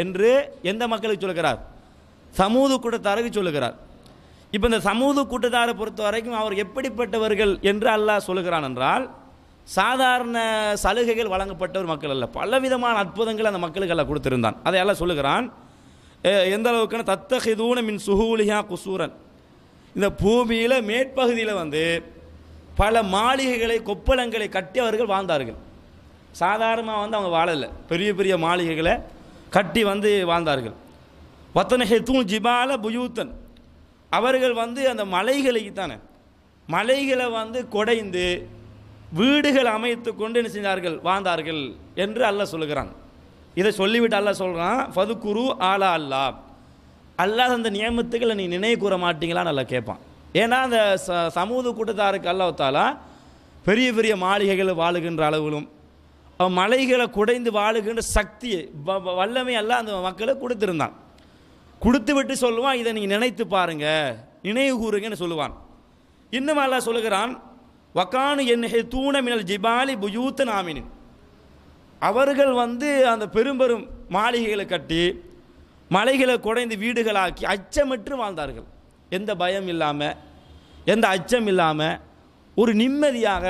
என்று எந்த மக்களுக்கு சொல்லுகிறார் சமூக கூட்டத்தாருக்கு சொல்லுகிறார் இப்போ இந்த சமூக கூட்டத்தாரை பொறுத்த வரைக்கும் அவர் எப்படிப்பட்டவர்கள் என்று அல்லாஹ் சொல்லுகிறான் என்றால் சாதாரண சலுகைகள் வழங்கப்பட்டவர் மக்கள் அல்ல பலவிதமான அற்புதங்கள் அந்த மக்களுக்கு எல்லாம் கொடுத்திருந்தான் அதை எல்லாம் சொல்லுகிறான் எந்த அளவுக்குன்னு தத்தகிதூன மின் சுகூலியா குசூரன் இந்த பூமியில் மேற்பகுதியில் வந்து பல மாளிகைகளை கொப்பளங்களை கட்டி அவர்கள் வாழ்ந்தார்கள் சாதாரணமாக வந்து அவங்க வாழலை பெரிய பெரிய மாளிகைகளை கட்டி வந்து வாழ்ந்தார்கள் வத்தனகை தூள் ஜிபால புயூத்தன் அவர்கள் வந்து அந்த மலைகளுக்கு தானே மலைகளை வந்து குடைந்து வீடுகள் அமைத்து கொண்டு என்ன செஞ்சார்கள் வாழ்ந்தார்கள் என்று அல்ல சொல்லுகிறான் இதை சொல்லிவிட்டு அல்ல சொல்கிறான் ஃபது குரு ஆலா அல்லா அல்லாத அந்த நியமத்துக்களை நீ நினைவு கூற மாட்டீங்களான்னு நல்லா கேட்பான் ஏன்னா அந்த ச சமூக கூட்டத்தாருக்கு அல்லாத்தாலா பெரிய பெரிய மாளிகைகள் வாழுகின்ற அளவிலும் மலைகளை குடைந்து வாழுகின்ற சக்தியை வல்லமை எல்லாம் அந்த மக்களை கொடுத்துருந்தான் கொடுத்து விட்டு சொல்லுவான் இதை நீங்கள் நினைத்து பாருங்க நினைவு கூறுங்கன்னு சொல்லுவான் இன்னும் அல்லா சொல்லுகிறான் வக்கானு என்ன தூண மினல் ஜிபாலி புயூத்த நாமினின் அவர்கள் வந்து அந்த பெரும்பெரும் மாளிகைகளை கட்டி மலைகளை குடைந்து வீடுகளாக்கி அச்சமிட்டு வாழ்ந்தார்கள் எந்த பயம் இல்லாமல் எந்த அச்சம் இல்லாமல் ஒரு நிம்மதியாக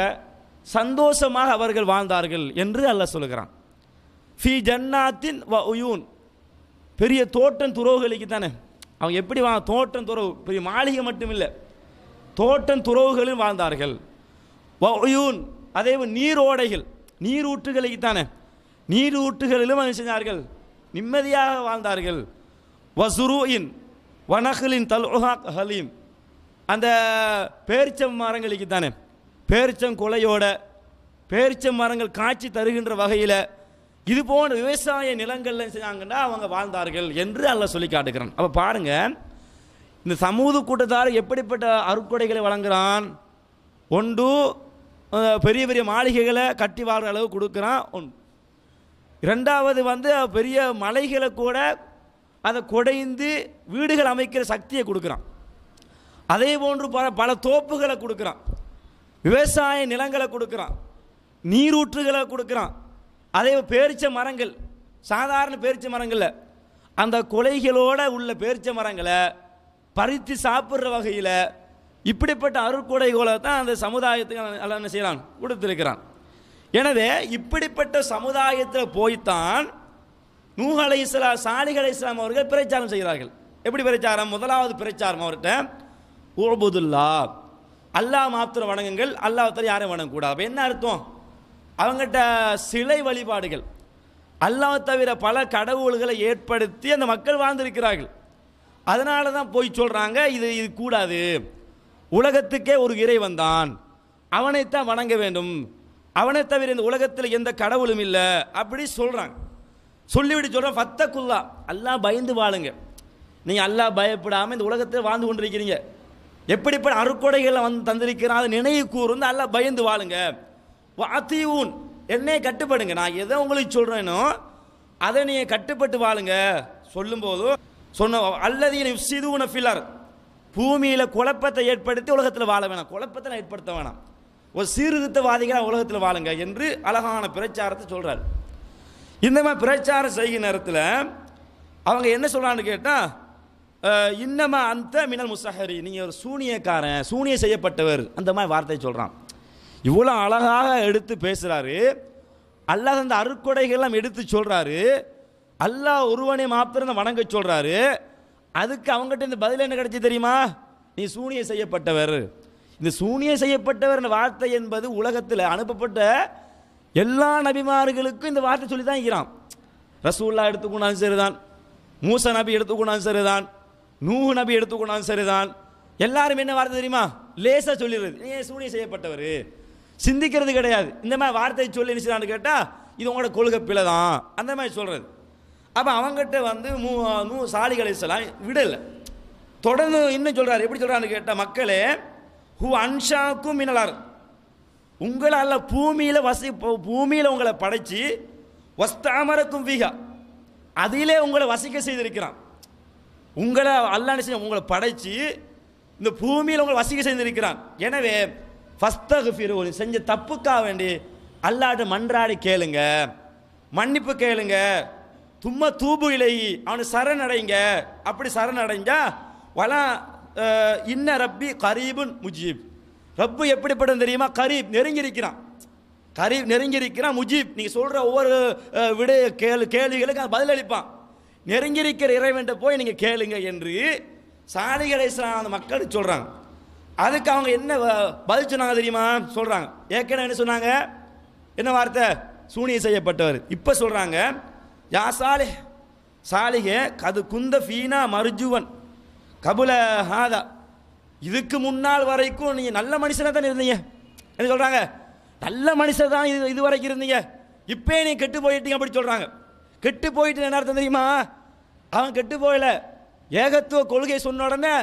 சந்தோஷமாக அவர்கள் வாழ்ந்தார்கள் என்று அல்ல சொல்லுகிறான் ஃபி ஜன்னாத்தின் வ உயூன் பெரிய தோட்டம் துறவுகளுக்கு தானே அவங்க எப்படி வா தோட்டம் துறவு பெரிய மாளிகை மட்டும் இல்லை தோட்டம் துறவுகளில் வாழ்ந்தார்கள் வ உயூன் அதே நீரோடைகள் நீரூற்றுகளுக்கு தானே நீரூற்றுகளிலும் அது செஞ்சார்கள் நிம்மதியாக வாழ்ந்தார்கள் வசுரூயின் வனகலின் தல்ஹா ஹலீம் அந்த பேரிச்சம் மரங்களுக்கு தானே பேரிச்சங்குலையோட பேரிச்ச மரங்கள் காட்சி தருகின்ற வகையில் இது போன்ற விவசாய நிலங்கள்ல செஞ்சாங்கன்னா அவங்க வாழ்ந்தார்கள் என்று அல்ல சொல்லி காட்டுகிறான் அப்போ பாருங்கள் இந்த சமூக கூட்டத்தார் எப்படிப்பட்ட அருட்கொடைகளை வழங்குகிறான் ஒன்று பெரிய பெரிய மாளிகைகளை கட்டி வாழ்கிற அளவு கொடுக்குறான் ஒன் ரெண்டாவது வந்து பெரிய மலைகளை கூட அதை குடைந்து வீடுகள் அமைக்கிற சக்தியை கொடுக்குறான் அதே போன்று பல பல தோப்புகளை கொடுக்குறான் விவசாய நிலங்களை கொடுக்குறான் நீரூற்றுகளை கொடுக்குறான் அதே பேரிச்ச மரங்கள் சாதாரண பேரிச்ச மரங்களில் அந்த கொலைகளோடு உள்ள பேரிச்ச மரங்களை பறித்து சாப்பிட்ற வகையில் இப்படிப்பட்ட அருட்கொடைகளை தான் அந்த சமுதாயத்துக்கு என்ன செய்கிறான் கொடுத்துருக்கிறான் எனவே இப்படிப்பட்ட சமுதாயத்தில் போய்த்தான் நூகலை அலை இஸ்லாம் இஸ்லாம் அவர்கள் பிரச்சாரம் செய்கிறார்கள் எப்படி பிரச்சாரம் முதலாவது பிரச்சாரம் அவர்கிட்ட ஓபுதுல்லா அல்லாஹ் மாத்திரம் வணங்குங்கள் அல்லாஹத்தர் யாரும் வணங்கக்கூடாது அப்போ என்ன அர்த்தம் அவங்ககிட்ட சிலை வழிபாடுகள் அல்லாஹ் தவிர பல கடவுள்களை ஏற்படுத்தி அந்த மக்கள் வாழ்ந்திருக்கிறார்கள் அதனால தான் போய் சொல்கிறாங்க இது இது கூடாது உலகத்துக்கே ஒரு இறைவன் தான் அவனைத்தான் வணங்க வேண்டும் அவனை தவிர இந்த உலகத்தில் எந்த கடவுளும் இல்லை அப்படி சொல்கிறாங்க சொல்லிவிட்டு சொல்கிறேன் ஃபத்தக்குல்லா குல்லா அல்லா பயந்து வாழுங்க நீங்கள் அல்லா பயப்படாமல் இந்த உலகத்தில் வாழ்ந்து கொண்டிருக்கிறீங்க எப்படிப்பட்ட அருக்கொடைகளை வந்து தந்திருக்கிறான் நினைவு வந்து அல்ல பயந்து வாழுங்க வாத்தியூன் என்னையே கட்டுப்படுங்க நான் எதை உங்களுக்கு சொல்கிறேனோ அதை நீங்கள் கட்டுப்பட்டு வாழுங்க சொல்லும்போதும் சொன்ன அல்லதீன சிதுவுன ஃபிலர் பூமியில் குழப்பத்தை ஏற்படுத்தி உலகத்தில் வாழ வேணாம் குழப்பத்தை ஏற்படுத்த வேணாம் ஒரு சீர்திருத்தவாதிகளாக உலகத்தில் வாழுங்க என்று அழகான பிரச்சாரத்தை சொல்கிறார் இந்த மாதிரி பிரச்சாரம் செய்கிற நேரத்தில் அவங்க என்ன சொல்கிறான்னு கேட்டால் இன்னமா அந்த மினல் முசஹரி நீங்கள் ஒரு சூனியக்காரன் சூனிய செய்யப்பட்டவர் அந்த மாதிரி வார்த்தை சொல்கிறான் இவ்வளோ அழகாக எடுத்து பேசுகிறாரு அல்லாஹ் அந்த அருக்கொடைகள்லாம் எடுத்து சொல்கிறாரு அல்லாஹ் ஒருவனை மாத்திரம் வணங்க சொல்கிறாரு அதுக்கு அவங்ககிட்ட இந்த பதில் என்ன கிடைச்சி தெரியுமா நீ சூனிய செய்யப்பட்டவர் இந்த சூனிய செய்யப்பட்டவர் வார்த்தை என்பது உலகத்தில் அனுப்பப்பட்ட எல்லா நபிமார்களுக்கும் இந்த வார்த்தை சொல்லி தான் இருக்கிறான் ரசூல்லா எடுத்துக்கொண்டாலும் சரிதான் மூச நபி எடுத்துக்கொண்டாலும் சரிதான் நூ நபி எடுத்துக்கணும் சரிதான் எல்லாரும் என்ன வார்த்தை தெரியுமா லேசாக சொல்லிடுறது ஏன் சூனிய செய்யப்பட்டவர் சிந்திக்கிறது கிடையாது இந்த மாதிரி வார்த்தை சொல்லி நினைச்சான்னு கேட்டால் இது உங்களோட கொள்கை பிழை தான் அந்த மாதிரி சொல்கிறது அப்போ அவங்ககிட்ட வந்து மூ மூ சாலிகளை சொல்லலாம் விடலை தொடர்ந்து இன்னும் சொல்கிறார் எப்படி சொல்கிறான்னு கேட்டால் மக்களே ஹூ அன்ஷாக்கும் மினலார் உங்களால் பூமியில் வசி பூமியில் உங்களை படைச்சி வஸ்தாமரக்கும் வீகா அதிலே உங்களை வசிக்க செய்திருக்கிறான் உங்களை அல்லான்னு செஞ்சு உங்களை படைச்சு இந்த பூமியில் உங்களை வசிக்க செஞ்சிருக்கிறான் எனவே ஃபஸ்தகு ஒரு செஞ்ச தப்புக்காக வேண்டி அல்லாட்டு மன்றாடி கேளுங்க மன்னிப்பு கேளுங்க தும்ம தூபு இலை அவனு சரணடைங்க அப்படி சரணடைஞ்சா வலா இன்ன ரப்பி கரீபுன் முஜீப் ரப்பு எப்படிப்பட்ட தெரியுமா கரீப் நெருங்கியிருக்கிறான் கரீப் நெருங்கியிருக்கிறான் முஜீப் நீங்கள் சொல்கிற ஒவ்வொரு விடைய கேள்வி கேள்விகளுக்கு பதிலளிப்பான் நெருங்கிருக்கிற இறைவன்ட்ட போய் நீங்கள் கேளுங்க என்று சாலிகலை அந்த மக்களுக்கு சொல்கிறாங்க அதுக்கு அவங்க என்ன பதில் சொன்னாங்க தெரியுமா சொல்கிறாங்க ஏற்கனவே என்ன சொன்னாங்க என்ன வார்த்தை சூனிய செய்யப்பட்டவர் இப்போ சொல்கிறாங்க யா சாலி சாலிகே கது குந்த ஃபீனா மருஜுவன் கபுல ஹாதா இதுக்கு முன்னால் வரைக்கும் நீங்கள் நல்ல மனுஷனாக தான் இருந்தீங்க என்ன சொல்கிறாங்க நல்ல மனுஷன் தான் இது இது வரைக்கும் இருந்தீங்க இப்போ நீ கெட்டு போயிட்டீங்க அப்படி சொல்கிறாங்க கெட்டு போயிட்டு என்ன அர்த்தம் தெரியுமா அவன் கெட்டு போகல ஏகத்துவ கொள்கை சொன்ன உடனே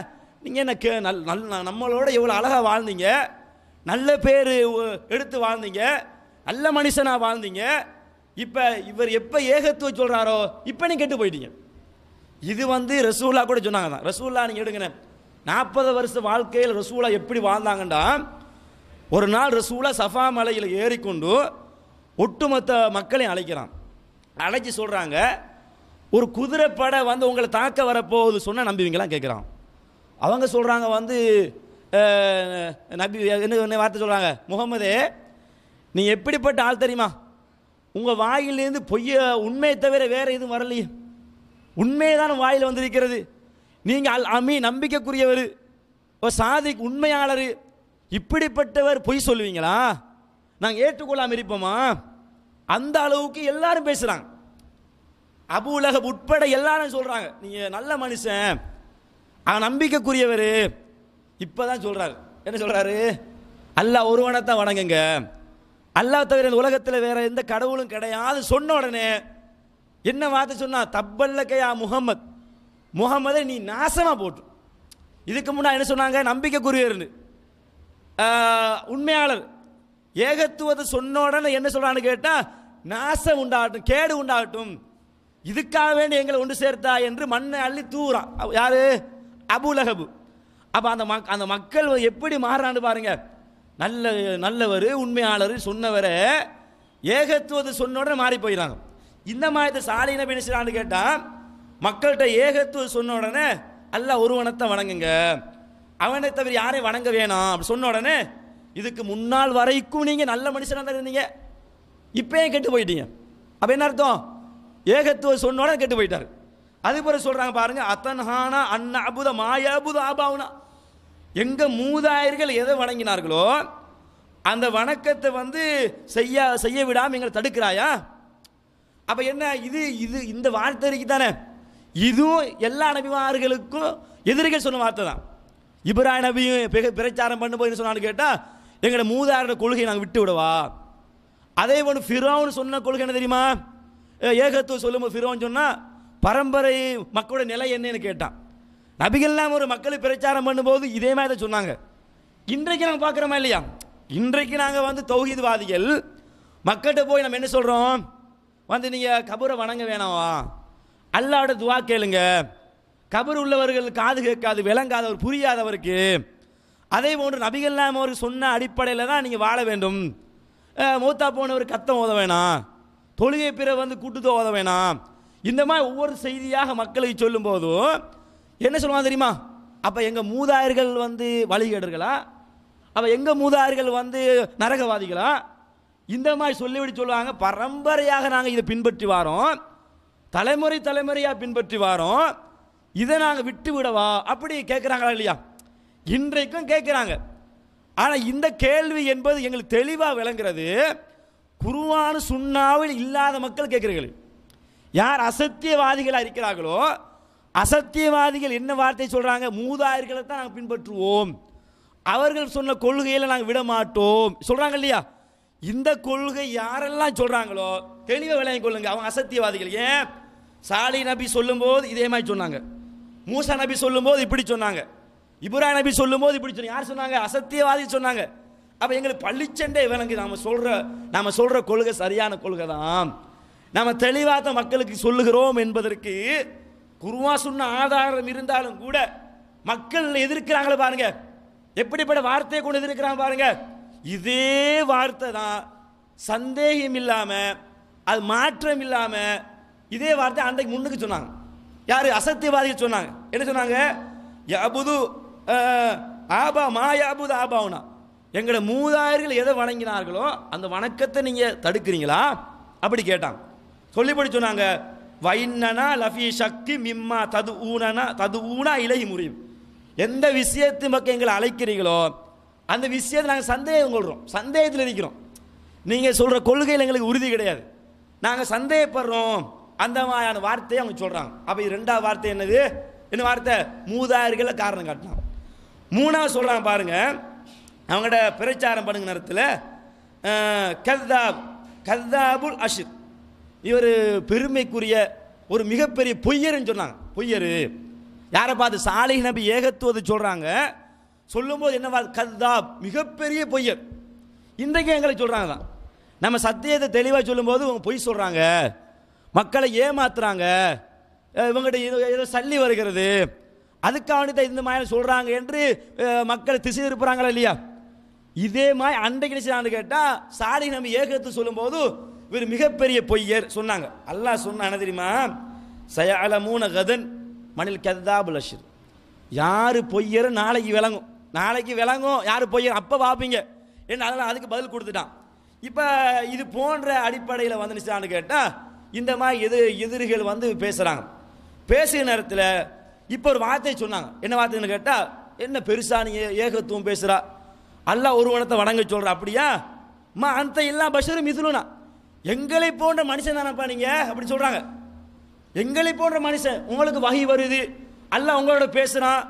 நீங்கள் என்ன கே நல் நல் நம்மளோட இவ்வளோ அழகாக வாழ்ந்தீங்க நல்ல பேர் எடுத்து வாழ்ந்தீங்க நல்ல மனுஷனாக வாழ்ந்தீங்க இப்போ இவர் எப்போ ஏகத்துவ சொல்கிறாரோ இப்போ நீ கெட்டு போயிட்டீங்க இது வந்து ரசூல்லா கூட சொன்னாங்க தான் ரசூல்லா நீங்கள் எடுங்க நாற்பது வருஷ வாழ்க்கையில் ரசூலா எப்படி வாழ்ந்தாங்கண்டா ஒரு நாள் ரசூலா சஃபா மலையில் ஏறிக்கொண்டு ஒட்டுமொத்த மக்களையும் அழைக்கிறான் அழைச்சி சொல்கிறாங்க ஒரு குதிரை வந்து உங்களை தாக்க வரப்போகுது சொன்னால் நம்புவீங்களாம் கேட்குறான் அவங்க சொல்கிறாங்க வந்து நபி என்ன வார்த்தை சொல்கிறாங்க முகமது நீ எப்படிப்பட்ட ஆள் தெரியுமா உங்கள் வாயிலேருந்து பொய்ய உண்மையை தவிர வேறு எதுவும் வரலையே உண்மையை தான் வாயில் வந்திருக்கிறது நீங்கள் அல் அமி நம்பிக்கைக்குரியவர் ஒரு சாதி உண்மையாளர் இப்படிப்பட்டவர் பொய் சொல்லுவீங்களா நாங்கள் ஏற்றுக்கொள்ளாமல் இருப்போமா அந்த அளவுக்கு எல்லாரும் பேசுகிறாங்க அபு உட்பட எல்லாரும் சொல்கிறாங்க நீங்கள் நல்ல மனுஷன் அவன் நம்பிக்கைக்குரியவர் இப்போ தான் சொல்கிறாரு என்ன சொல்கிறாரு அல்லாஹ் ஒருவனை தான் வணங்குங்க அல்லாஹ் தவிர இந்த உலகத்தில் வேற எந்த கடவுளும் கிடையாது சொன்ன உடனே என்ன வார்த்தை சொன்னா தப்பல்லக்கையா முகமது முகமதை நீ நாசமாக போட்டு இதுக்கு முன்னாடி என்ன சொன்னாங்க நம்பிக்கைக்குரியர்னு உண்மையாளர் ஏகத்துவத்தை சொன்ன உடனே என்ன சொல்கிறான்னு கேட்டால் நாசம் உண்டாகட்டும் கேடு உண்டாகட்டும் இதுக்காக வேண்டி எங்களை ஒன்று சேர்த்தா என்று மண்ணை அள்ளி தூரான் யாரு அபுலகபு அப்போ அந்த மக் அந்த மக்கள் எப்படி மாறுறான்னு பாருங்க நல்ல நல்லவர் உண்மையாளர் சொன்னவரை ஏகத்துவது சொன்ன உடனே மாறி போயிடறாங்க இந்த மாதிரி சாலையின என்ன கேட்டால் மக்கள்கிட்ட ஏகத்துவது சொன்ன உடனே அல்ல ஒருவனத்தை வணங்குங்க அவனை தவிர யாரையும் வணங்க வேணாம் அப்படி சொன்ன உடனே இதுக்கு முன்னால் வரைக்கும் நீங்கள் நல்ல மனுஷனாக தான் இருந்தீங்க இப்போயே கெட்டு போயிட்டீங்க அப்போ என்ன அர்த்தம் ஏகத்துவ சொன்னோட கெட்டு போயிட்டார் அது சொல்கிறாங்க பாருங்கள் அத்தன்ஹானா அன்ன அபுத மாய அபுத ஆபாவுனா எங்கள் மூதாயர்கள் எதை வணங்கினார்களோ அந்த வணக்கத்தை வந்து செய்ய செய்ய விடாமல் எங்களை தடுக்கிறாயா அப்போ என்ன இது இது இந்த வார்த்தை தானே இதுவும் எல்லா நபிமார்களுக்கும் எதிரிகள் சொன்ன வார்த்தை தான் இப்ராஹிம் நபியும் பிரச்சாரம் பண்ணும்போது சொன்னான்னு கேட்டால் எங்களை மூதாரோட கொள்கையை நாங்கள் விட்டு விடவா அதே போன்று ஃபிரோன்னு சொன்ன கொள்கை என்ன தெரியுமா ஏகத்துவ சொல்லும் ஃபிரோன் சொன்னால் பரம்பரை மக்களோட நிலை என்னன்னு கேட்டான் நபிகள்லாம் ஒரு மக்களுக்கு பிரச்சாரம் பண்ணும்போது இதே மாதிரி தான் சொன்னாங்க இன்றைக்கு நாங்கள் பார்க்குறோமா இல்லையா இன்றைக்கு நாங்கள் வந்து தௌஹீத்வாதிகள் மக்கள்கிட்ட போய் நம்ம என்ன சொல்கிறோம் வந்து நீங்கள் கபூரை வணங்க வேணாமா அல்லாவோட துவா கேளுங்க கபர் உள்ளவர்கள் காது கேட்காது விளங்காதவர் புரியாதவருக்கு அதே போன்று நபிகள்லாம் அவர் சொன்ன அடிப்படையில் தான் நீங்கள் வாழ வேண்டும் மூத்தா போனவர் கத்தம் ஓத வேணாம் தொழுகை பிற வந்து கூட்டு ஓத வேணாம் இந்த மாதிரி ஒவ்வொரு செய்தியாக மக்களுக்கு சொல்லும்போதும் என்ன சொல்லுவாங்க தெரியுமா அப்போ எங்கள் மூதாயர்கள் வந்து வழிகேடுகளா அப்போ எங்கள் மூதாயர்கள் வந்து நரகவாதிகளா இந்த மாதிரி சொல்லிவிட்டு சொல்லுவாங்க பரம்பரையாக நாங்கள் இதை பின்பற்றி வாரோம் தலைமுறை தலைமுறையாக பின்பற்றி வாரோம் இதை நாங்கள் விட்டு விடவா அப்படி கேட்குறாங்களா இல்லையா இன்றைக்கும் கேட்குறாங்க ஆனால் இந்த கேள்வி என்பது எங்களுக்கு தெளிவாக விளங்குறது குருவான சுண்ணாவில் இல்லாத மக்கள் கேட்குறீர்கள் யார் அசத்தியவாதிகளாக இருக்கிறார்களோ அசத்தியவாதிகள் என்ன வார்த்தை சொல்கிறாங்க மூதாயர்களை தான் நாங்கள் பின்பற்றுவோம் அவர்கள் சொன்ன கொள்கையில் நாங்கள் விட மாட்டோம் சொல்கிறாங்க இல்லையா இந்த கொள்கை யாரெல்லாம் சொல்கிறாங்களோ தெளிவாக விளையாங்க கொள்ளுங்க அவங்க அசத்தியவாதிகள் ஏன் சாலி நபி சொல்லும்போது இதே மாதிரி சொன்னாங்க மூசா நபி சொல்லும்போது இப்படி சொன்னாங்க இப்ரா நபி சொல்லும்போது இப்படி சொன்னாங்க யார் சொன்னாங்க அசத்தியவாதி சொன்னாங்க அப்போ எங்களுக்கு பள்ளிச்சண்டே விளங்கு நாம் சொல்கிற நாம் சொல்கிற கொள்கை சரியான கொள்கை தான் நம்ம தெளிவாக மக்களுக்கு சொல்லுகிறோம் என்பதற்கு குருவா சொன்ன ஆதாரம் இருந்தாலும் கூட மக்கள் எதிர்க்கிறாங்களே பாருங்க எப்படிப்பட்ட வார்த்தையை கொண்டு எதிர்க்கிறாங்க பாருங்க இதே வார்த்தை தான் சந்தேகம் இல்லாமல் அது மாற்றம் இல்லாமல் இதே வார்த்தை அன்றைக்கு முன்னுக்கு சொன்னாங்க யார் அசத்தியவாதிகள் சொன்னாங்க என்ன சொன்னாங்க யாபுது ஆபா மா யாபுது ஆபாவுனா எங்களை மூதாயர்கள் எதை வணங்கினார்களோ அந்த வணக்கத்தை நீங்கள் தடுக்கிறீங்களா அப்படி கேட்டான் சொல்லிப்படி சொன்னாங்க வைன்னனா லஃபி சக்தி மிம்மா தது ஊனனா தது ஊனா இலை முறியும் எந்த விஷயத்து மக்கள் எங்களை அழைக்கிறீங்களோ அந்த விஷயத்தை நாங்கள் சந்தேகம் கொள்கிறோம் சந்தேகத்தில் இருக்கிறோம் நீங்கள் சொல்கிற கொள்கையில் எங்களுக்கு உறுதி கிடையாது நாங்கள் சந்தேகப்படுறோம் அந்த மாதிரியான வார்த்தையை அவங்க சொல்கிறாங்க அப்போ இது ரெண்டாவது வார்த்தை என்னது என்ன வார்த்தை மூதாயர்களை காரணம் காட்டினான் மூணாவது சொல்கிறாங்க பாருங்கள் அவங்கள்ட பிரச்சாரம் பண்ணுங்க நேரத்தில் கர்தாப் கர்தாபுல் அஷிர் இவர் பெருமைக்குரிய ஒரு மிகப்பெரிய பொய்யருன்னு சொன்னாங்க பொய்யர் யாரை பார்த்து சாலை நபி ஏகத்துவது சொல்கிறாங்க சொல்லும்போது என்னவா கர்தாப் மிகப்பெரிய பொய்யர் இன்றைக்கும் எங்களை சொல்கிறாங்க தான் நம்ம சத்தியத்தை தெளிவாக சொல்லும்போது இவங்க பொய் சொல்கிறாங்க மக்களை ஏமாத்துறாங்க இவங்ககிட்ட ஏதோ சல்லி வருகிறது அதுக்காக தான் இந்த மாதிரி சொல்கிறாங்க என்று மக்களை திசை திருப்புறாங்களா இல்லையா இதே மாதிரி அன்றைக்கு நினைச்சு கேட்டால் சாரி நம்ம ஏகத்து சொல்லும்போது இவர் மிகப்பெரிய பொய்யர் சொன்னாங்க அல்லாஹ் சொன்ன தெரியுமா சயாலமூன கதன் மணில் கதாபு லஷர் யார் பொய்யர் நாளைக்கு விளங்கும் நாளைக்கு விளங்கும் யார் பொய்யர் அப்போ பார்ப்பீங்க என்ன அதெல்லாம் அதுக்கு பதில் கொடுத்துட்டான் இப்போ இது போன்ற அடிப்படையில் வந்துருச்சான்னு கேட்டால் இந்த மாதிரி எது எதிரிகள் வந்து பேசுகிறாங்க பேசுகிற நேரத்தில் இப்போ ஒரு வார்த்தை சொன்னாங்க என்ன வார்த்தைன்னு கேட்டால் என்ன பெருசாக நீங்கள் ஏகத்துவம் பேசுகிறா அல்லாஹ் ஒருவனத்தை வணங்க சொல்கிற அப்படியா மா அந்த எல்லா பஷரும் மிதுலுனா எங்களை போன்ற மனுஷன் தானப்பா நீங்கள் அப்படி சொல்கிறாங்க எங்களை போன்ற மனுஷன் உங்களுக்கு வகை வருது அல்ல உங்களோட பேசுகிறான்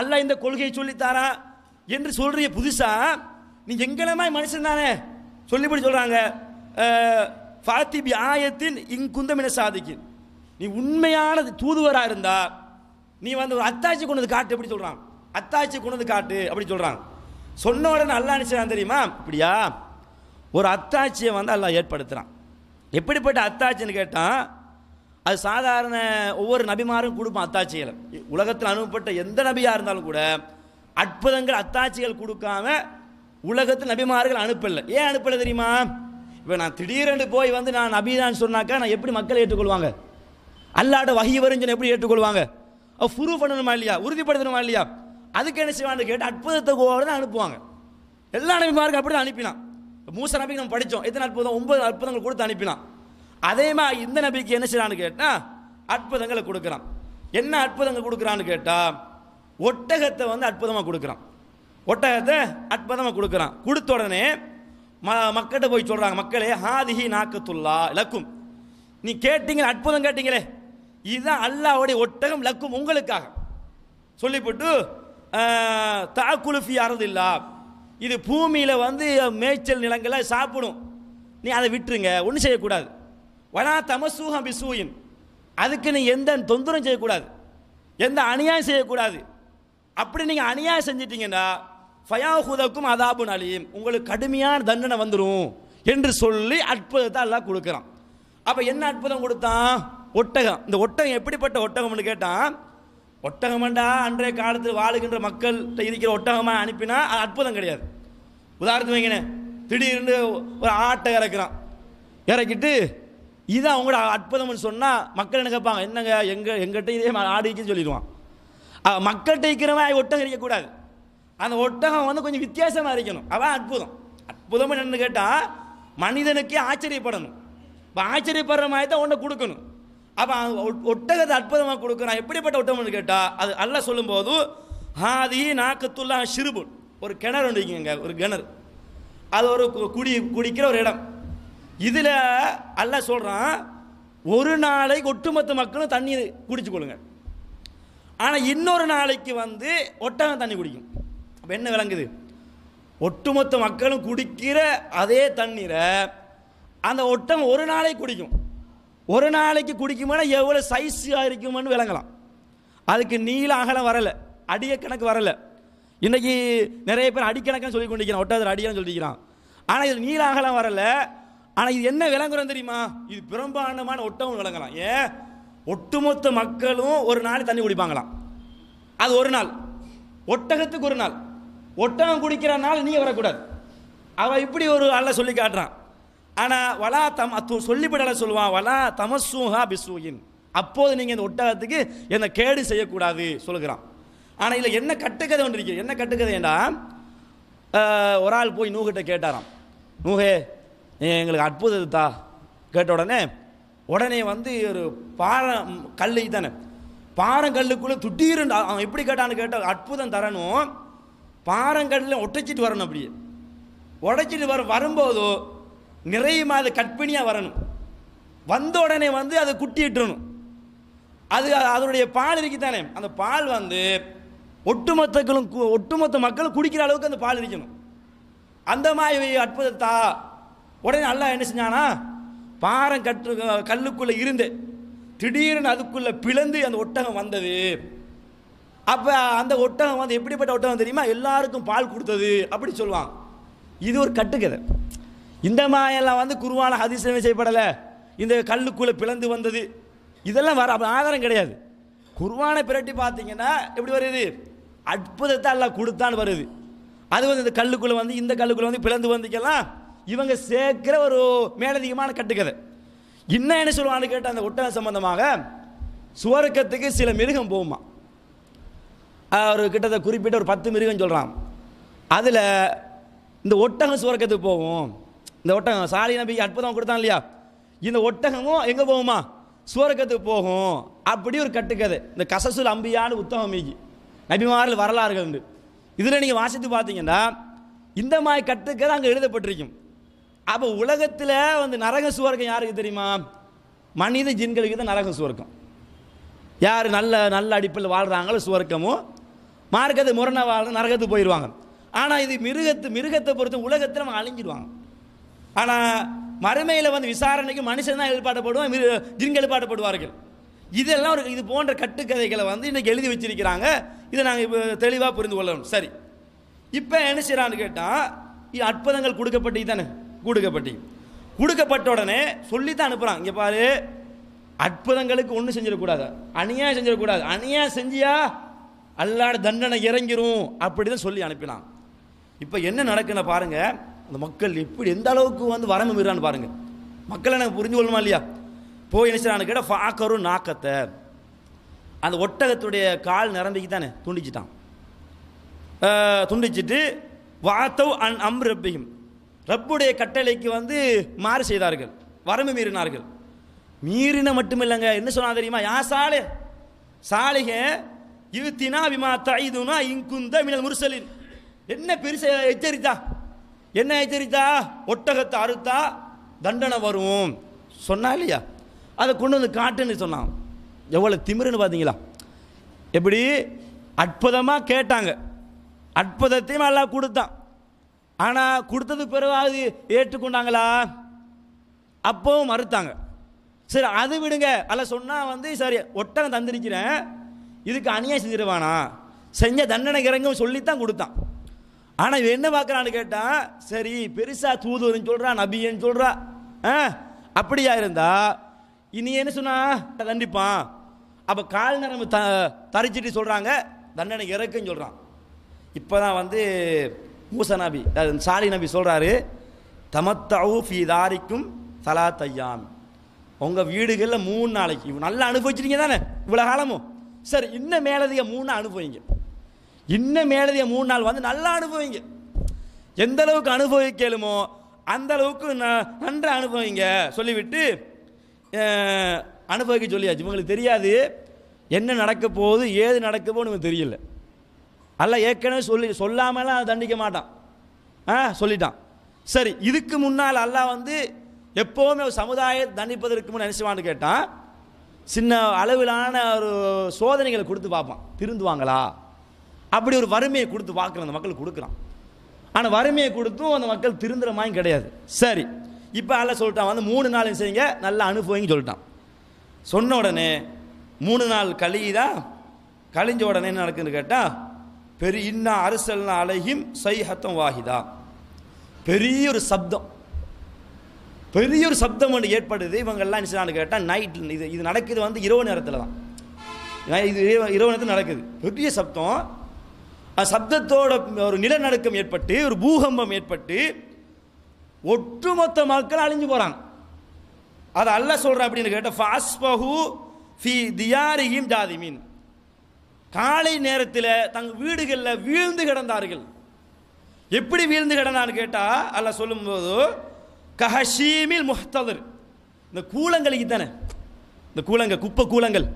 அல்ல இந்த கொள்கையை சொல்லித்தாரா என்று சொல்கிற புதுசாக நீ எங்களமாய் மனுஷன் தானே சொல்லிப்படி சொல்கிறாங்க ஃபாத்திபி ஆயத்தின் இங்குந்தமின சாதிக்கு நீ உண்மையான தூதுவராக இருந்தால் நீ வந்து அத்தாட்சி கொண்டது காட்டு எப்படி சொல்கிறான் அத்தாட்சி கொண்டது காட்டு அப்படி சொல்கிறாங்க சொன்ன உடனே அல்லா நினைச்சான் தெரியுமா இப்படியா ஒரு அத்தாட்சியை வந்து அல்லா ஏற்படுத்துகிறான் எப்படிப்பட்ட அத்தாட்சின்னு கேட்டால் அது சாதாரண ஒவ்வொரு நபிமாரும் கொடுப்போம் அத்தாட்சிகளை உலகத்தில் அனுப்பப்பட்ட எந்த நபியாக இருந்தாலும் கூட அற்புதங்கள் அத்தாட்சிகள் கொடுக்காம உலகத்தில் நபிமார்கள் அனுப்பலை ஏன் அனுப்பலை தெரியுமா இப்போ நான் திடீரென்று போய் வந்து நான் நபிதான்னு சொன்னாக்கா நான் எப்படி மக்கள் ஏற்றுக்கொள்வாங்க அல்லாட வகை வருஞ்சனை எப்படி ஏற்றுக்கொள்வாங்க ப்ரூவ் பண்ணணுமா இல்லையா உறுதிப்படுத்தணுமா இல்லையா அதுக்கு என்ன செய்வான்னு கேட்டு அற்புதத்தை கோவாவில் தான் அனுப்புவாங்க எல்லா நபிமாருக்கும் அப்படி தான் அனுப்பினான் மூச நபிக்கு நம்ம படித்தோம் எத்தனை அற்புதம் ஒன்பது அற்புதங்கள் கொடுத்து அனுப்பினான் அதே மாதிரி இந்த நபிக்கு என்ன செய்யறான்னு கேட்டால் அற்புதங்களை கொடுக்குறான் என்ன அற்புதங்கள் கொடுக்குறான்னு கேட்டால் ஒட்டகத்தை வந்து அற்புதமாக கொடுக்குறான் ஒட்டகத்தை அற்புதமாக கொடுக்குறான் கொடுத்த உடனே ம மக்கள்கிட்ட போய் சொல்கிறாங்க மக்களே ஹாதிஹி நாக்கத்துல்லா லக்கும் நீ கேட்டீங்களே அற்புதம் கேட்டீங்களே இதுதான் அல்லாவுடைய ஒட்டகம் லக்கும் உங்களுக்காக சொல்லிவிட்டு தாக்குலுஃபி அறதில்லா இது பூமியில் வந்து மேய்ச்சல் நிலங்களை சாப்பிடும் நீ அதை விட்டுருங்க ஒன்றும் செய்யக்கூடாது வனா தமசூகம் பிசூயின் அதுக்கு நீ எந்த தொந்தரவும் செய்யக்கூடாது எந்த அநியாயம் செய்யக்கூடாது அப்படி நீங்கள் அநியாயம் செஞ்சிட்டிங்கன்னா ஃபயாஹுதக்கும் அதாபு அலியும் உங்களுக்கு கடுமையான தண்டனை வந்துடும் என்று சொல்லி அற்புதத்தை எல்லாம் கொடுக்குறான் அப்போ என்ன அற்புதம் கொடுத்தான் ஒட்டகம் இந்த ஒட்டகம் எப்படிப்பட்ட ஒட்டகம்னு கேட்டான் ஒட்டகமண்டா அன்றைய காலத்தில் வாழுகின்ற மக்கள்கிட்ட இருக்கிற ஒட்டகமாக அனுப்பினா அது அற்புதம் கிடையாது உதாரணத்துக்கு வைங்கண்ணே திடீர்னு ஒரு ஆட்டை இறக்குறான் இறக்கிட்டு இதான் அவங்களோட அற்புதம்னு சொன்னால் மக்கள் என்ன கேட்பாங்க என்னங்க எங்கள் எங்கிட்ட இதே ஆடு இருக்குன்னு சொல்லிடுவான் மக்கள்கிட்ட இருக்கிறவன் ஒட்டகம் இருக்கக்கூடாது அந்த ஒட்டகம் வந்து கொஞ்சம் வித்தியாசமாக இருக்கணும் அதான் அற்புதம் அற்புதம் என்னென்னு கேட்டால் மனிதனுக்கே ஆச்சரியப்படணும் இப்போ ஆச்சரியப்படுற மாதிரி தான் ஒன்றை கொடுக்கணும் அப்போ ஒட்டகத்தை அற்புதமாக கொடுக்குறான் எப்படிப்பட்ட ஒட்டகம்னு கேட்டால் அது அல்ல சொல்லும்போது ஹாதி நாக்கத்துல்லா சிறுபுல் ஒரு கிணறு ஒன்று ஒரு கிணறு அது ஒரு குடி குடிக்கிற ஒரு இடம் இதில் அல்ல சொல்கிறான் ஒரு நாளைக்கு ஒட்டுமொத்த மக்களும் தண்ணி குடிச்சு கொள்ளுங்க ஆனால் இன்னொரு நாளைக்கு வந்து ஒட்டகம் தண்ணி குடிக்கும் அப்போ என்ன விளங்குது ஒட்டுமொத்த மக்களும் குடிக்கிற அதே தண்ணீரை அந்த ஒட்டகம் ஒரு நாளைக்கு குடிக்கும் ஒரு நாளைக்கு குடிக்குமானா எவ்வளோ சைஸாக இருக்குமான்னு விளங்கலாம் அதுக்கு நீள அகலம் வரலை அடிய கணக்கு வரலை இன்றைக்கி நிறைய பேர் அடிக்கணக்காக சொல்லி கொண்டிருக்கிறான் ஒட்டாத அடிக்கணும்னு சொல்லிக்கிறான் ஆனால் இது நீள அகலம் வரலை ஆனால் இது என்ன விளங்குறோம் தெரியுமா இது பிரம்பாண்டமான ஒட்டவும் விளங்கலாம் ஏன் ஒட்டுமொத்த மக்களும் ஒரு நாள் தண்ணி குடிப்பாங்களாம் அது ஒரு நாள் ஒட்டகத்துக்கு ஒரு நாள் ஒட்டகம் குடிக்கிற நாள் நீங்கள் வரக்கூடாது அவன் இப்படி ஒரு ஆளை சொல்லி காட்டுறான் ஆனால் வலா தம் அத்து சொல்லிவிடலை சொல்லுவான் வலா தமசூஹா பிசூயின் அப்போது நீங்கள் இந்த ஒட்டகத்துக்கு என்னை கேடு செய்யக்கூடாது சொல்லுகிறான் ஆனால் இதில் என்ன கட்டுக்கதை ஒன்று இருக்கு என்ன கட்டுக்கதைண்டா ஒரு ஆள் போய் நூகிட்ட கேட்டாராம் நூகே எங்களுக்கு அற்புதத்தா கேட்ட உடனே உடனே வந்து ஒரு பாரம் கல் தானே பாறங்கல்லுக்குள்ளே துட்டீருண்டு அவன் எப்படி கேட்டான்னு கேட்டால் அற்புதம் தரணும் பாறங்கல்லில் ஒட்டச்சிட்டு வரணும் அப்படியே உடைச்சிட்டு வர வரும்போதோ நிறையுமா அது கட்பிணியாக வரணும் வந்த உடனே வந்து அதை குட்டிட்டுணும் அது அதனுடைய பால் இருக்கு அந்த பால் வந்து ஒட்டுமொத்தக்களும் ஒட்டுமொத்த மக்களும் குடிக்கிற அளவுக்கு அந்த பால் இருக்கணும் அந்த மாதிரி அற்புதத்தா உடனே நல்லா என்ன செஞ்சானா பாரம் கற்று கல்லுக்குள்ளே இருந்து திடீர்னு அதுக்குள்ளே பிளந்து அந்த ஒட்டகம் வந்தது அப்போ அந்த ஒட்டகம் வந்து எப்படிப்பட்ட ஒட்டகம் தெரியுமா எல்லாருக்கும் பால் கொடுத்தது அப்படி சொல்லுவான் இது ஒரு கட்டுக்கதை இந்த மாயெல்லாம் வந்து குருவான ஹதீஸ்லமே செய்யப்படலை இந்த கல்லுக்குள்ளே பிளந்து வந்தது இதெல்லாம் வர ஆதாரம் கிடையாது குருவானை பிரட்டி பார்த்தீங்கன்னா எப்படி வருது அற்புதத்தை எல்லாம் கொடுத்தான்னு வருது அது வந்து இந்த கல்லுக்குள்ளே வந்து இந்த கல்லுக்குள்ளே வந்து பிளந்து வந்துக்கெல்லாம் இவங்க சேர்க்கிற ஒரு மேலதிகமான கட்டுக்கதை இன்னும் என்ன சொல்லுவான்னு கேட்டால் அந்த ஒட்டகம் சம்பந்தமாக சுவர்க்கத்துக்கு சில மிருகம் போகுமா ஒரு கிட்டத்தட்ட குறிப்பிட்ட ஒரு பத்து மிருகம் சொல்கிறான் அதில் இந்த ஒட்டகம் சுவர்க்கத்துக்கு போகும் இந்த ஒட்டகம் சாலி நம்பி அற்புதம் கொடுத்தான் இல்லையா இந்த ஒட்டகமும் எங்கே போகுமா சுவர்க்கத்துக்கு போகும் அப்படி ஒரு கட்டுக்கதை இந்த கசசுல் உத்தமம் மீகி நபிமாரில் வரலாறுகள் உண்டு இதில் நீங்கள் வாசித்து பார்த்தீங்கன்னா இந்த மாதிரி கட்டுக்கதை அங்கே எழுதப்பட்டிருக்கும் அப்போ உலகத்தில் வந்து நரக சுவர்க்கம் யாருக்கு தெரியுமா மனித ஜின்களுக்கு தான் நரக சுவர்க்கம் யார் நல்ல நல்ல அடிப்பில் வாழ்கிறாங்களோ சுவர்க்கமும் மார்க்கத்தை முரணை வாழ்ற நரகத்துக்கு போயிடுவாங்க ஆனால் இது மிருகத்து மிருகத்தை பொறுத்து உலகத்தில் நம்ம அழிஞ்சிடுவாங்க ஆனால் மறுமையில் வந்து விசாரணைக்கு மனுஷன் தான் எழுப்பாட்டப்படுவான் ஜின் எழுப்பாட்டப்படுவார்கள் இதெல்லாம் ஒரு இது போன்ற கட்டுக்கதைகளை வந்து இன்றைக்கி எழுதி வச்சிருக்கிறாங்க இதை நாங்கள் இப்போ தெளிவாக புரிந்து கொள்ளணும் சரி இப்போ என்ன செய்கிறான்னு கேட்டால் அற்புதங்கள் கொடுக்கப்பட்டி தானே கொடுக்கப்பட்டி கொடுக்கப்பட்ட உடனே சொல்லி தான் அனுப்புகிறான் இங்கே பாரு அற்புதங்களுக்கு ஒன்றும் செஞ்சிடக்கூடாது அநியாயம் செஞ்சிடக்கூடாது அநியாயம் செஞ்சியா அல்லாட தண்டனை இறங்கிரும் அப்படின்னு சொல்லி அனுப்பினான் இப்போ என்ன நடக்குன்னு பாருங்கள் அந்த மக்கள் எப்படி எந்த அளவுக்கு வந்து வரம்பு மீறான்னு பாருங்கள் மக்களை எனக்கு புரிஞ்சு கொள்ளுமா இல்லையா போய் என்ன செய்யறான்னு கேட்டால் ஃபாக்கரும் நாக்கத்தை அந்த ஒட்டகத்துடைய கால் நிரம்பிக்கு தானே துண்டிச்சிட்டான் துண்டிச்சிட்டு வாத்தவ் அன் அம் ரப்பியும் ரப்புடைய கட்டளைக்கு வந்து மாறு செய்தார்கள் வரம்பு மீறினார்கள் மீறின மட்டும் இல்லைங்க என்ன சொன்னால் தெரியுமா யா சாலே சாலிக இழுத்தினா விமா தைதுனா இங்குந்த மினல் முருசலின் என்ன பெருசை எச்சரித்தா என்ன எச்சரித்தா ஒட்டகத்தை அறுத்தா தண்டனை வரும் சொன்னா இல்லையா அதை கொண்டு வந்து காட்டுன்னு சொன்னான் எவ்வளோ திமிருன்னு பார்த்தீங்களா எப்படி அற்புதமாக கேட்டாங்க அற்புதத்தையும் எல்லாம் கொடுத்தான் ஆனால் கொடுத்தது பிறகு ஏற்றுக்கொண்டாங்களா அப்போவும் மறுத்தாங்க சரி அது விடுங்க அல்ல சொன்னால் வந்து சரி ஒட்டகம் தந்திருக்கிறேன் இதுக்கு அநியாயம் செஞ்சிருவானா செஞ்ச தண்டனை இறங்கும் சொல்லித்தான் கொடுத்தான் ஆனால் இவன் என்ன பார்க்குறான்னு கேட்டான் சரி பெருசாக தூதுவர்னு சொல்கிறான் நபின்னு சொல்கிறான் ஆ அப்படியா இருந்தா இனி என்ன சொன்னா கண்டிப்பான் அப்போ கால் நரம்பு த தரிச்சிட்டு சொல்கிறாங்க தண்டனை இறக்குன்னு சொல்கிறான் இப்போ தான் வந்து மூச நபி சாலி நபி சொல்கிறாரு தமத்தவு ஃபி தாரிக்கும் தலா தையாம் உங்கள் வீடுகளில் மூணு நாளைக்கு நல்லா அனுபவிச்சிருக்கீங்க தானே இவ்வளோ காலமும் சரி இன்னும் மேலதிக மூணு அனுபவிங்க இன்னும் மேலதைய மூணு நாள் வந்து நல்லா அனுபவிங்க எந்த அளவுக்கு அனுபவிக்கலுமோ அந்த அளவுக்கு நன்றாக அனுபவிங்க சொல்லிவிட்டு அனுபவிக்க சொல்லியாச்சு உங்களுக்கு தெரியாது என்ன நடக்க போகுது ஏது நடக்க போகுதுன்னு தெரியல அல்ல ஏற்கனவே சொல்லி சொல்லாமலாம் தண்டிக்க மாட்டான் ஆ சொல்லிட்டான் சரி இதுக்கு முன்னால் அல்லா வந்து எப்போவுமே சமுதாயத்தை தண்டிப்பதற்கு முன் நினச்சிவான்னு கேட்டான் சின்ன அளவிலான ஒரு சோதனைகளை கொடுத்து பார்ப்பான் திருந்துவாங்களா அப்படி ஒரு வறுமையை கொடுத்து பார்க்குறோம் அந்த மக்கள் கொடுக்குறான் ஆனால் வறுமையை கொடுத்தும் அந்த மக்கள் திருந்துற மாதிரி கிடையாது சரி இப்போ அதில் சொல்லிட்டான் வந்து மூணு நாள் செய்யுங்க நல்லா அனுபவிங்க சொல்லிட்டான் சொன்ன உடனே மூணு நாள் கழியுதா கழிஞ்ச உடனே என்ன நடக்குதுன்னு கேட்டால் பெரிய இன்னா அரசல்னா அழகிம் சைஹத்தம் வாகிதா பெரிய ஒரு சப்தம் பெரிய ஒரு சப்தம் ஒன்று ஏற்படுது இவங்கெல்லாம் என்ன செய்யலான்னு கேட்டால் நைட் இது இது நடக்குது வந்து இரவு நேரத்தில் தான் இது இரவு நேரத்தில் நடக்குது பெரிய சப்தம் சப்தத்தோட ஒரு நிலநடுக்கம் ஏற்பட்டு ஒரு பூகம்பம் ஏற்பட்டு ஒட்டுமொத்த மக்கள் அழிஞ்சு போகிறாங்க அதை அல்ல சொல்கிறேன் அப்படின்னு கேட்டால் ஃபாஸ்பஹு ஃபி காலை நேரத்தில் தங்க வீடுகளில் வீழ்ந்து கிடந்தார்கள் எப்படி வீழ்ந்து கிடந்தான்னு கேட்டால் அல்ல சொல்லும்போது கஹஷீமில் முஹ்தவர் இந்த கூலங்களுக்கு தானே இந்த கூலங்கள் குப்பை கூலங்கள்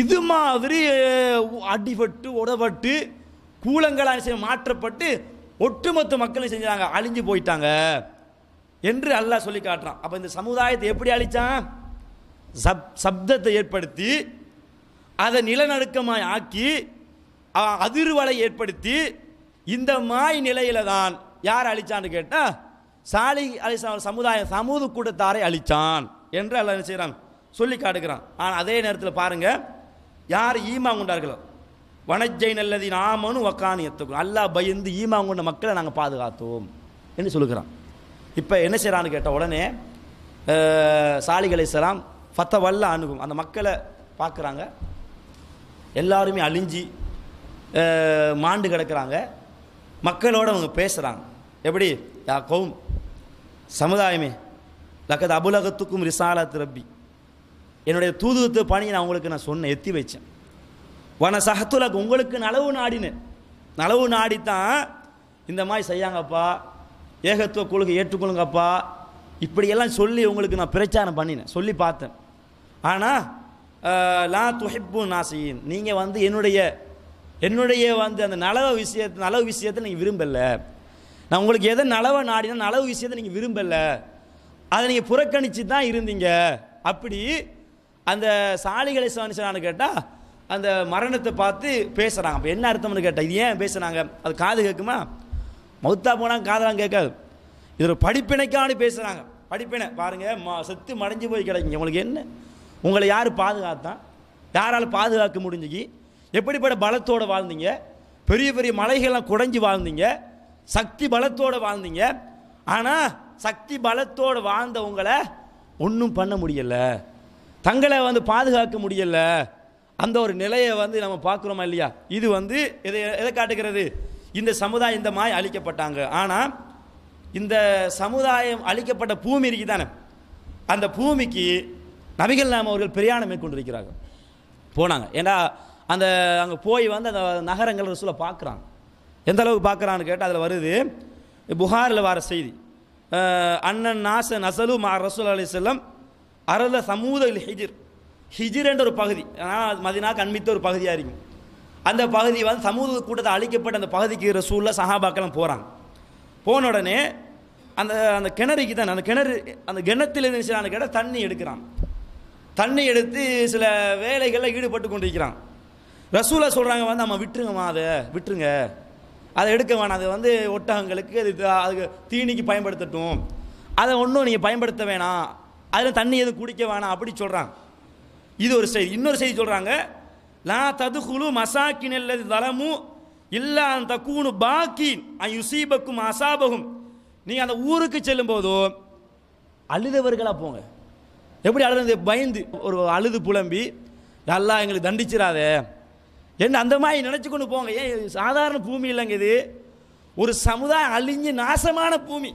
இது மாதிரி அடிபட்டு உடபட்டு கூலங்களாக செய்ய மாற்றப்பட்டு ஒட்டுமொத்த மக்களும் செஞ்சாங்க அழிஞ்சு போயிட்டாங்க என்று அல்லாஹ் சொல்லி காட்டுறான் அப்போ இந்த சமுதாயத்தை எப்படி அழித்தான் சப் சப்தத்தை ஏற்படுத்தி அதை நிலநடுக்கமாய் ஆக்கி அதிர்வலை ஏற்படுத்தி இந்த மாய் நிலையில தான் யார் அழிச்சான்னு கேட்டால் சாலி அலிசான் சமுதாய சமூக கூட்டத்தாரை அழித்தான் என்று அல்ல என்ன செய்கிறான் சொல்லி காட்டுக்கிறான் ஆனால் அதே நேரத்தில் பாருங்கள் யார் ஈமா கொண்டார்களோ வனஜை நல்லதி நாமனு வக்கானு எத்துக்கும் அல்லா பயந்து ஈமா கொண்ட மக்களை நாங்கள் பாதுகாத்தோம் என்று சொல்லுகிறான் இப்போ என்ன செய்கிறான்னு கேட்ட உடனே சாலிகளை சலாம் ஃபத்த வல்ல அணுகும் அந்த மக்களை பார்க்குறாங்க எல்லாருமே அழிஞ்சி மாண்டு கிடக்கிறாங்க மக்களோடு அவங்க பேசுகிறாங்க எப்படி யா கவும் சமுதாயமே லக்கத் அபுலகத்துக்கும் ரிசாலா ரப்பி என்னுடைய தூதுகத்து பணியை நான் உங்களுக்கு நான் சொன்னேன் எத்தி வச்சேன் வன சகத்துல உங்களுக்கு நலவு நாடினேன் நலவு நாடித்தான் இந்த மாதிரி செய்யாங்கப்பா ஏகத்துவ கொள்கை ஏற்றுக்கொள்ளுங்கப்பா இப்படியெல்லாம் சொல்லி உங்களுக்கு நான் பிரச்சாரம் பண்ணினேன் சொல்லி பார்த்தேன் ஆனால் லா துஹிப்பு நாசியின் நீங்கள் வந்து என்னுடைய என்னுடைய வந்து அந்த நலவ விஷய நலவு விஷயத்தை நீங்கள் விரும்பலை நான் உங்களுக்கு எதை நலவை நாடினா நலவு விஷயத்தை நீங்கள் விரும்பலை அதை நீங்கள் புறக்கணித்து தான் இருந்தீங்க அப்படி அந்த சாலிகளை நான் கேட்டால் அந்த மரணத்தை பார்த்து பேசுகிறாங்க அப்போ என்ன அர்த்தம்னு கேட்டால் இது ஏன் பேசுனாங்க அது காது கேட்குமா மௌத்தா போனால் காதெல்லாம் கேட்காது இது ஒரு படிப்பினைக்கானு பேசுகிறாங்க படிப்பினை பாருங்கள் ம செத்து மடைஞ்சு போய் கிடைக்குங்க உங்களுக்கு என்ன உங்களை யார் பாதுகாத்தான் யாரால் பாதுகாக்க முடிஞ்சுக்கி எப்படிப்பட்ட பலத்தோடு வாழ்ந்தீங்க பெரிய பெரிய மலைகள்லாம் குடைஞ்சி வாழ்ந்தீங்க சக்தி பலத்தோடு வாழ்ந்தீங்க ஆனால் சக்தி பலத்தோடு வாழ்ந்தவங்களை ஒன்றும் பண்ண முடியலை தங்களை வந்து பாதுகாக்க முடியலை அந்த ஒரு நிலையை வந்து நம்ம பார்க்குறோமா இல்லையா இது வந்து எதை எதை காட்டுகிறது இந்த சமுதாயம் இந்த மாய் அழிக்கப்பட்டாங்க ஆனால் இந்த சமுதாயம் அழிக்கப்பட்ட பூமி இருக்கு தானே அந்த பூமிக்கு நபிகள் நாம் அவர்கள் பிரயாணம் மேற்கொண்டிருக்கிறார்கள் போனாங்க ஏன்னா அந்த அங்கே போய் வந்து அந்த நகரங்கள் சொல்ல பார்க்குறாங்க எந்த அளவுக்கு பார்க்குறான்னு கேட்டால் அதில் வருது புகாரில் வர செய்தி அண்ணன் நாச நசலு மா ரசூல் அலி செல்லம் அரல சமூத ஹிஜிர் ஹிஜிரன்ற ஒரு பகுதி ஆனால் மதினா கண்மித்த ஒரு பகுதியாக இருக்கும் அந்த பகுதி வந்து சமூக கூட்டத்தை அழிக்கப்பட்ட அந்த பகுதிக்கு ரசூலில் சஹாபாக்கெல்லாம் போகிறாங்க போன உடனே அந்த அந்த கிணறுக்கு தான் அந்த கிணறு அந்த கிணத்தில் இருந்துச்சு அந்த கிணறு தண்ணி எடுக்கிறான் தண்ணி எடுத்து சில வேலைகளில் ஈடுபட்டு கொண்டிருக்கிறான் ரசூலை சொல்கிறாங்க வந்து நம்ம விட்டுருங்கம்மா அதை விட்டுருங்க அதை எடுக்க வேணாம் அதை வந்து ஒட்டகங்களுக்கு அது அதுக்கு தீனிக்கு பயன்படுத்தட்டும் அதை ஒன்றும் நீங்கள் பயன்படுத்த வேணாம் அதில் தண்ணி எதுவும் குடிக்க வேணாம் அப்படி சொல்கிறான் இது ஒரு செய்தி இன்னொரு செய்தி சொல்கிறாங்க லா ததுகுலு மசாக்கின் அல்லது தலமு இல்லா அந்த கூணு பாக்கின் யுசீபக்கும் அசாபகும் நீங்கள் அந்த ஊருக்கு செல்லும் போதோ அழுதவர்களாக போங்க எப்படி அழுது பயந்து ஒரு அழுது புலம்பி நல்லா எங்களுக்கு தண்டிச்சிடாத என்ன அந்த மாதிரி நினச்சி கொண்டு போங்க ஏன் சாதாரண பூமி இல்லைங்க இது ஒரு சமுதாயம் அழிஞ்சு நாசமான பூமி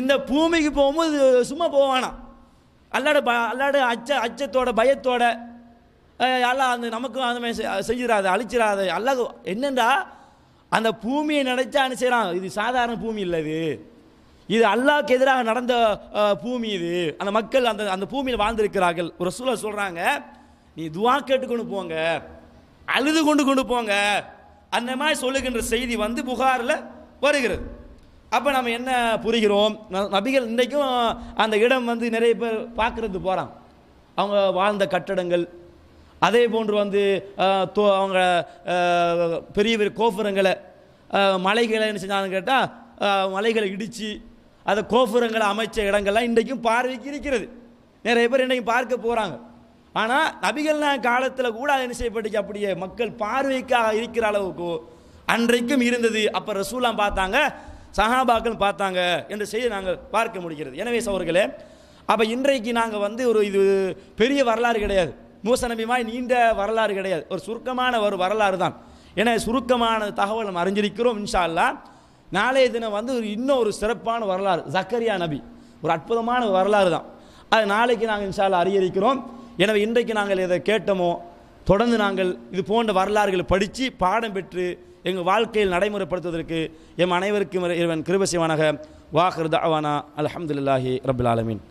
இந்த பூமிக்கு போகும்போது சும்மா போவானா அல்லாட ப அல்லாட அச்ச அச்சத்தோட பயத்தோட எல்லாம் அந்த நமக்கும் அந்த மாதிரி செஞ்சிடாது அழிச்சிடாது அல்லது என்னென்றா அந்த பூமியை நினச்சா செய்கிறான் இது சாதாரண பூமி இல்லை இது இது அல்லாவுக்கு எதிராக நடந்த பூமி இது அந்த மக்கள் அந்த அந்த பூமியில் வாழ்ந்திருக்கிறார்கள் ஒரு சூழல் சொல்கிறாங்க நீ துவா கொண்டு போங்க அழுது கொண்டு கொண்டு போங்க அந்த மாதிரி சொல்லுகின்ற செய்தி வந்து புகாரில் வருகிறது அப்போ நம்ம என்ன புரிகிறோம் நபிகள் இன்றைக்கும் அந்த இடம் வந்து நிறைய பேர் பார்க்குறது போகிறான் அவங்க வாழ்ந்த கட்டடங்கள் அதே போன்று வந்து தோ அவங்க பெரிய பெரிய கோபுரங்களை மலைகளை என்ன செஞ்சாங்கன்னு கேட்டால் மலைகளை இடித்து அதை கோபுரங்களை அமைச்ச இடங்கள்லாம் இன்றைக்கும் பார்வைக்கு இருக்கிறது நிறைய பேர் இன்றைக்கும் பார்க்க போகிறாங்க ஆனால் நபிகள் காலத்தில் கூட அது என்ன செய்யப்பட்டு அப்படியே மக்கள் பார்வைக்காக இருக்கிற அளவுக்கு அன்றைக்கும் இருந்தது அப்போ ரசூலாம் பார்த்தாங்க சஹாபாக்கள் பார்த்தாங்க என்ற செய்தி நாங்கள் பார்க்க முடிகிறது எனவே சவர்களே அப்போ இன்றைக்கு நாங்கள் வந்து ஒரு இது பெரிய வரலாறு கிடையாது மூசநபிமாய் நீண்ட வரலாறு கிடையாது ஒரு சுருக்கமான ஒரு வரலாறு தான் ஏன்னா சுருக்கமான தகவல் நம்ம அறிஞ்சிருக்கிறோம் இன்ஷால்லா நாளைய தினம் வந்து ஒரு இன்னும் ஒரு சிறப்பான வரலாறு ஜக்கரியா நபி ஒரு அற்புதமான வரலாறு தான் அது நாளைக்கு நாங்கள் இன்ஷால்ல அறியரிக்கிறோம் எனவே இன்றைக்கு நாங்கள் இதை கேட்டோமோ தொடர்ந்து நாங்கள் இது போன்ற வரலாறுகளை படித்து பாடம் பெற்று எங்கள் வாழ்க்கையில் நடைமுறைப்படுத்துவதற்கு எம் அனைவருக்கும் இவன் கிருப வாஹர் தாவானா அலமதுல்லாஹி ரபுல் ஆலமின்